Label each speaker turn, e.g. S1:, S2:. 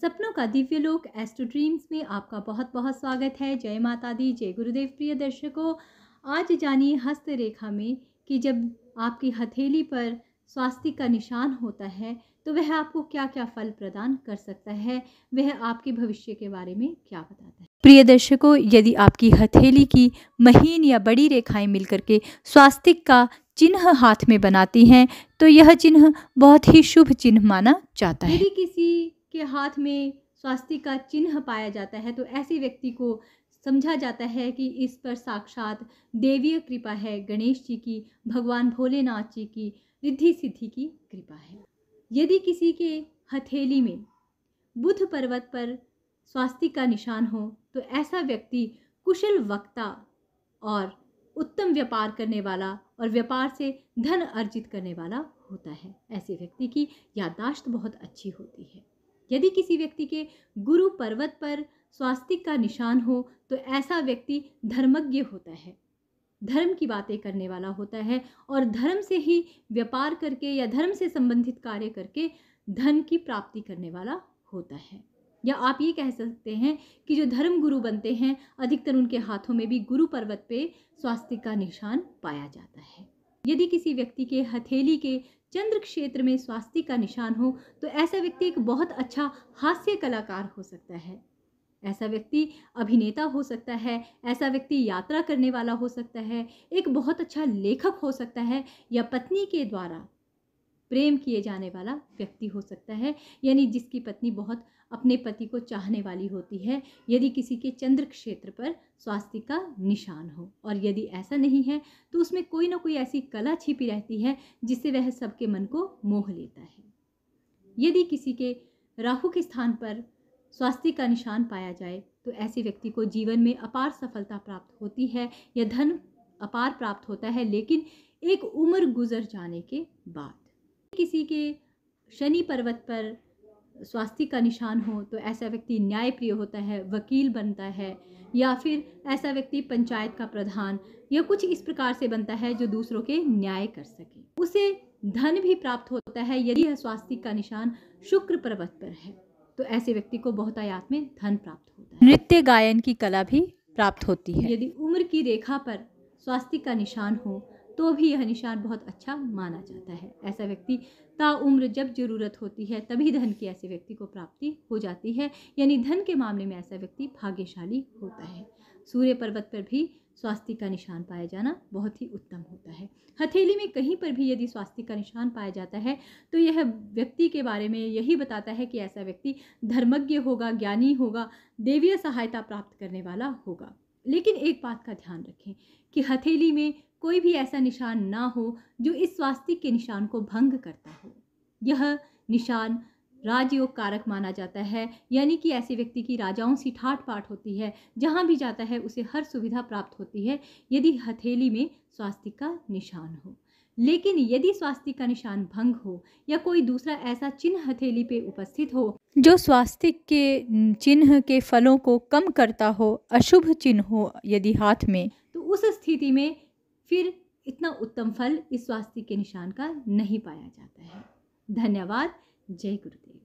S1: सपनों का दिव्य लोक एस्ट्रो ड्रीम्स में आपका बहुत बहुत स्वागत है जय माता दी जय गुरुदेव प्रिय दर्शकों आज जानिए हस्त रेखा में कि जब आपकी हथेली पर स्वास्थ्य का निशान होता है तो वह आपको क्या क्या फल प्रदान कर सकता है वह आपके भविष्य के बारे में क्या बताता है प्रिय दर्शकों यदि आपकी हथेली की महीन या बड़ी रेखाएं मिलकर के स्वास्तिक का चिन्ह हाथ में बनाती हैं तो यह चिन्ह बहुत ही शुभ चिन्ह माना जाता है यदि किसी के हाथ में स्वास्थ्य का चिन्ह पाया जाता है तो ऐसे व्यक्ति को समझा जाता है कि इस पर साक्षात देवीय कृपा है गणेश जी की भगवान भोलेनाथ जी की रिद्धि सिद्धि की कृपा है यदि किसी के हथेली में बुध पर्वत पर स्वास्थ्य का निशान हो तो ऐसा व्यक्ति कुशल वक्ता और उत्तम व्यापार करने वाला और व्यापार से धन अर्जित करने वाला होता है ऐसे व्यक्ति की यादाश्त बहुत अच्छी होती है यदि किसी व्यक्ति के गुरु पर्वत पर स्वास्तिक का निशान हो तो ऐसा व्यक्ति धर्मज्ञ होता है धर्म की बातें करने वाला होता है और धर्म से ही व्यापार करके या धर्म से संबंधित कार्य करके धन की प्राप्ति करने वाला होता है या आप ये कह सकते हैं कि जो धर्म गुरु बनते हैं अधिकतर उनके हाथों में भी गुरु पर्वत पे स्वास्थ्य का निशान पाया जाता है यदि किसी व्यक्ति के हथेली के चंद्र क्षेत्र में स्वास्थ्य का निशान हो तो ऐसा व्यक्ति एक बहुत अच्छा हास्य कलाकार हो सकता है ऐसा व्यक्ति अभिनेता हो सकता है ऐसा व्यक्ति यात्रा करने वाला हो सकता है एक बहुत अच्छा लेखक हो सकता है या पत्नी के द्वारा प्रेम किए जाने वाला व्यक्ति हो सकता है यानी जिसकी पत्नी बहुत अपने पति को चाहने वाली होती है यदि किसी के चंद्र क्षेत्र पर स्वास्थ्य का निशान हो और यदि ऐसा नहीं है तो उसमें कोई ना कोई ऐसी कला छिपी रहती है जिससे वह सबके मन को मोह लेता है यदि किसी के राहु के स्थान पर स्वास्थ्य का निशान पाया जाए तो ऐसे व्यक्ति को जीवन में अपार सफलता प्राप्त होती है या धन अपार प्राप्त होता है लेकिन एक उम्र गुजर जाने के बाद किसी के शनि पर्वत पर स्वास्थ्य का निशान हो तो ऐसा व्यक्ति न्यायप्रिय होता है वकील बनता है या फिर ऐसा व्यक्ति पंचायत का प्रधान या कुछ इस प्रकार से बनता है जो दूसरों के न्याय कर सके उसे धन भी प्राप्त होता है यदि यह स्वास्थ्य का निशान शुक्र पर्वत पर है तो ऐसे व्यक्ति को बहुत आयात में धन प्राप्त होता है नृत्य गायन की कला भी प्राप्त होती है यदि उम्र की रेखा पर स्वास्थ्य का निशान हो तो भी यह निशान बहुत अच्छा माना जाता है ऐसा व्यक्ति ताउम्र जब जरूरत होती है तभी धन की ऐसे व्यक्ति को प्राप्ति हो जाती है यानी धन के मामले में ऐसा व्यक्ति भाग्यशाली होता है सूर्य पर्वत पर भी स्वास्थ्य का निशान पाया जाना बहुत ही उत्तम होता है हथेली में कहीं पर भी यदि स्वास्थ्य का निशान पाया जाता है तो यह व्यक्ति के बारे में यही बताता है कि ऐसा व्यक्ति धर्मज्ञ होगा ज्ञानी होगा देवीय सहायता प्राप्त करने वाला होगा लेकिन एक बात का ध्यान रखें कि हथेली में कोई भी ऐसा निशान ना हो जो इस स्वास्तिक के निशान को भंग करता हो यह निशान राजयोग कारक माना जाता है यानी कि ऐसे व्यक्ति की राजाओं सी ठाट पाट होती है जहाँ भी जाता है उसे हर सुविधा प्राप्त होती है यदि हथेली में स्वास्तिक का निशान हो लेकिन यदि स्वास्थ्य का निशान भंग हो या कोई दूसरा ऐसा चिन्ह हथेली पे उपस्थित हो जो स्वास्तिक के चिन्ह के फलों को कम करता हो अशुभ चिन्ह हो यदि हाथ में तो उस स्थिति में फिर इतना उत्तम फल इस स्वास्थ्य के निशान का नहीं पाया जाता है धन्यवाद जय गुरुदेव